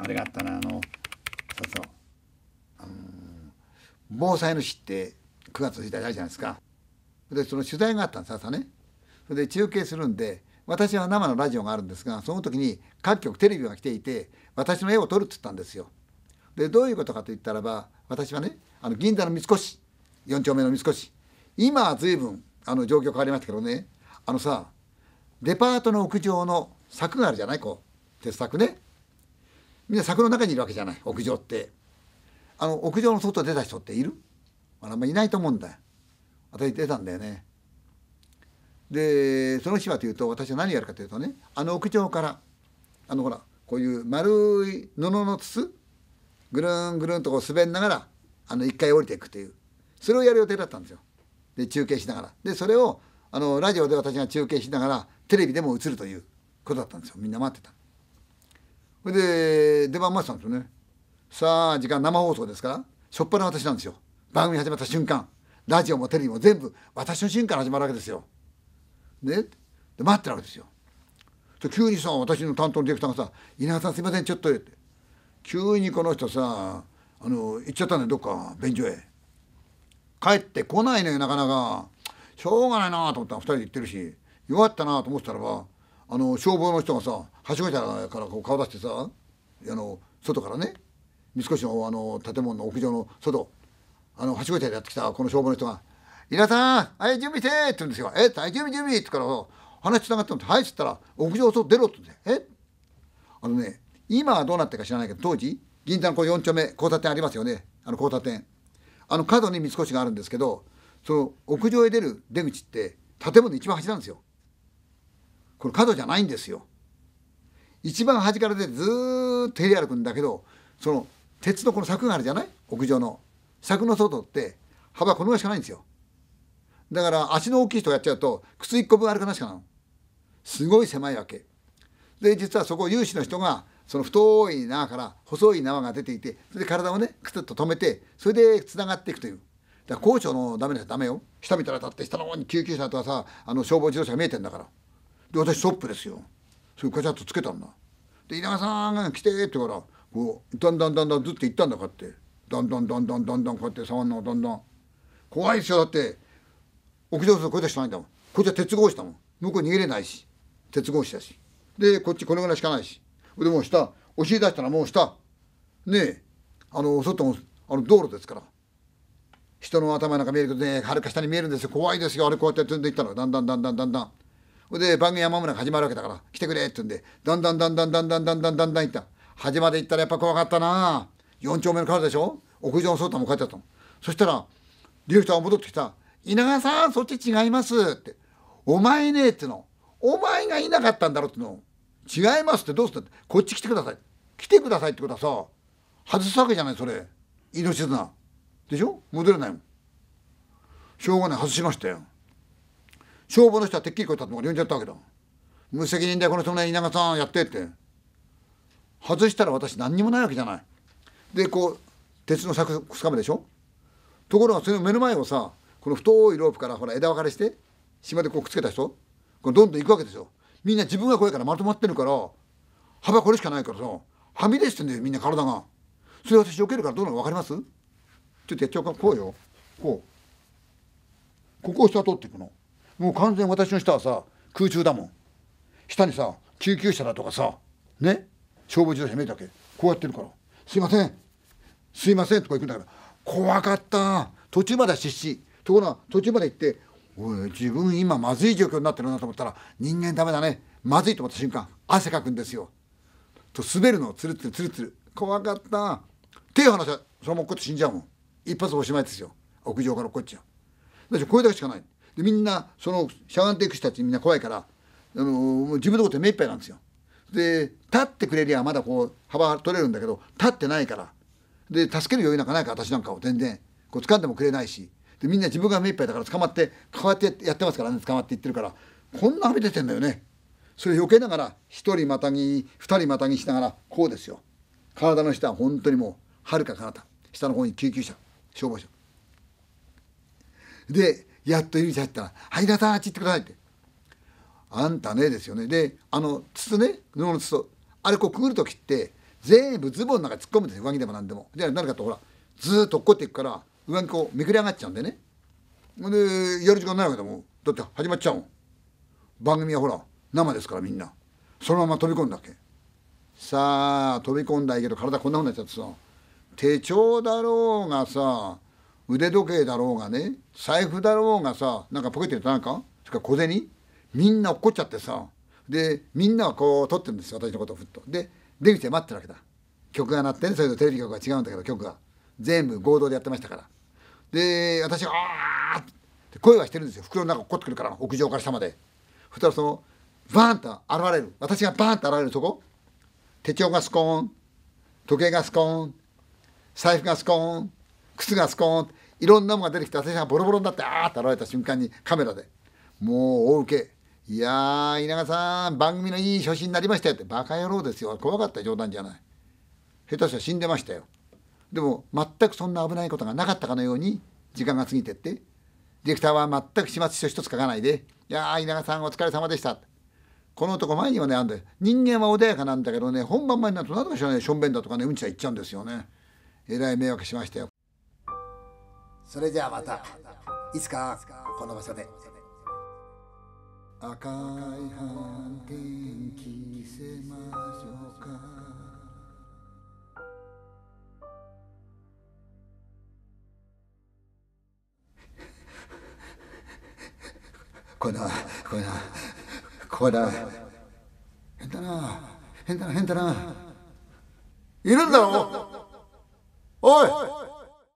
あれがあったなあのそうそう、あのー、防災の日って9月1日あるじゃないですかでその取材があったんです朝ねそれで中継するんで私は生のラジオがあるんですがその時に各局テレビが来ていて私の絵を撮るっつったんですよでどういうことかと言ったらば私はねあの銀座の三越4丁目の三越今は随分あの状況変わりましたけどねあのさデパートの屋上の柵があるじゃないこう鉄柵ねみんな柵の中にいるわけじゃない屋上ってあの屋上の外出た人っているあんまいないと思うんだ私出たんだよねでその日はというと私は何やるかというとねあの屋上からあのほらこういう丸い布の筒ぐるんぐるんとこう滑りながらあの1回降りていくというそれをやる予定だったんですよで中継しながらでそれをあのラジオで私が中継しながらテレビでも映るということだったんですよみんな待ってたそれで出番待ってたんですよねさあ時間生放送ですからしょっぱな私なんですよ番組始まった瞬間ラジオもテレビも全部私の瞬間始まるわけですよ。でで待ってるわけですよ。と急にさ私の担当のディレクターがさ「稲葉さんすいませんちょっと」って急にこの人さあの行っちゃったねどっか便所へ。帰ってこないのよなかなか。しょうがないなと思ったら2人で行ってるし弱ったなと思ってたらばあの消防の人がさはしごたからこう顔出してさあの外からね三越のあの建物の屋上の外あのはしご車でやってきたこの消防の人が「皆さんはい準備して!」って言うんですよ「えっ準備準備!」って言から話つながってもって「はい」っつったら「屋上外出ろ」って言うんえあのね今はどうなってるか知らないけど当時銀座のこう4丁目交差点ありますよねあの交差点あの角に三越があるんですけどその屋上へ出る出口って建物の一番端なんですよこれ角じゃないんですよ。一番端からでずっとヘリ歩くんだけどその鉄のこの柵があるじゃない屋上の柵の外って幅このぐらいしかないんですよだから足の大きい人がやっちゃうと靴1個分歩かないしかないすごい狭いわけで実はそこ有志の人がその太い縄から細い縄が出ていてそれで体をねくつっと止めてそれでつながっていくというだから校長のダメな人はダメよ下見たら立って下の方に救急車とかさあの消防自動車が見えてんだから。で私トップですよそれガチャッとつけたんだで稲川さんが来てって言うからこうだんだんだんだんずっと行ったんだかってだんだんだんだんだんだんこうやって触んのだんだん怖いですよだって屋上するこいっゃしないんだもんこっちは鉄格子だもん向こう逃げれないし鉄格子だしでこっちこれぐらいしかないしでもう下押し出したらもう下ねえあの外もあの道路ですから人の頭なんか見えるけどねはるか下に見えるんですよ怖いですよあれこうやって積んでいったのだんだんだんだんだんだんで番組山村が始まるわけだから来てくれって言うんでだんだんだんだんだんだんだんだんだんだん行った端まで行ったらやっぱ怖かったな4丁目の彼でしょ屋上の外も帰っちゃったのそしたらディレクターが戻ってきた「稲川さんそっち違います」って「お前ね」っての「お前がいなかったんだろ」っての「違います」ってどうすんだって「こっち来てください」「来てください」ってことはさ外すわけじゃないそれ命綱でしょ戻れないもんしょうがない外しましたよ消防の人はてっきりこうやったとか呼んじゃったわけだ無責任だよこの人ね稲川さんやってって外したら私何にもないわけじゃないでこう鉄の柵つかむでしょところがその目の前をさこの太いロープからほら枝分かれして島でこうくっつけた人これどんどん行くわけですよみんな自分が怖いからまとまってるから幅これしかないからさはみ出してんだよみんな体がそれ私避けるからどうなのか分かりますちょっとやっちゃおうかこうよこうここを下取っていくのもう完全私の下はさ空中だもん下にさ救急車だとかさね消防自動車見えたわけこうやってるから「すいませんすいません」とか行くんだから怖かった途中までは失神ところが途中まで行って「おい自分今まずい状況になってるな」と思ったら「人間ダメだねまずい」と思った瞬間汗かくんですよ。と滑るのつるつるつるつる怖かった手離したそのままこって死んじゃうもん一発おしまいですよ屋上から落っこっちゃうだってこれだけしかないでみんなそのしゃがんでいく人たちみんな怖いからあのもう自分のこと目いっぱいなんですよ。で立ってくれりゃまだこう幅取れるんだけど立ってないからで助ける余裕なんかないから私なんかを全然こう掴んでもくれないしでみんな自分が目いっぱいだから捕まってこうやってやってますからね捕まっていってるからこんなはみ出てんだよね。それ避けながら1人またぎ2人またぎしながらこうですよ体の下は本当にもうはるか彼方下の方に救急車消防車でやっと指さしたら「はいださあっち行ってください」って「あんたね」ですよねであの筒ね布の筒あれこうくぐる時って全部ズボンの中突っ込むんですよ上着でも何でもじゃあ何かとほらずーっと落っこっていくから上着こうめくり上がっちゃうんでねほんでやる時間ないわけでもだって始まっちゃうもん番組はほら生ですからみんなそのまま飛び込んだっけさあ飛び込んだけど体こんなふうになっちゃってさ手帳だろうがさ腕時計だろうがね財布だろうがさなんかポケットになんかか小銭みんな落っこっちゃってさでみんなはこう撮ってるんですよ私のことをふっとで出口で待ってるわけだ曲が鳴ってねそれとテレビ局が違うんだけど曲が全部合同でやってましたからで私が「ああ!」って声はしてるんですよ袋の中落っこってくるから屋上から下までそしたらそのバーンと現れる私がバーンと現れるそこ手帳がスコーン時計がスコーン財布がスコーン靴がスコーンいろんなものが出てきて私がボロボロになってあーって現れた瞬間にカメラでもう大受けいやー稲川さん番組のいい初心になりましたよってバカ野郎ですよ怖かった冗談じゃない下手したら死んでましたよでも全くそんな危ないことがなかったかのように時間が過ぎてってディレクターは全く始末書一つ書かないで「いやー稲川さんお疲れ様でした」この男前にはねあんよ人間は穏やかなんだけどね本番前になると何とかしらねしょんべんだとかねうんちは言っちゃうんですよねえらい迷惑しましたよそれじゃあまたいつかこの場所で赤い反転着せましょうかこれだこれだこれだ変だな変だな変だないるんだろおい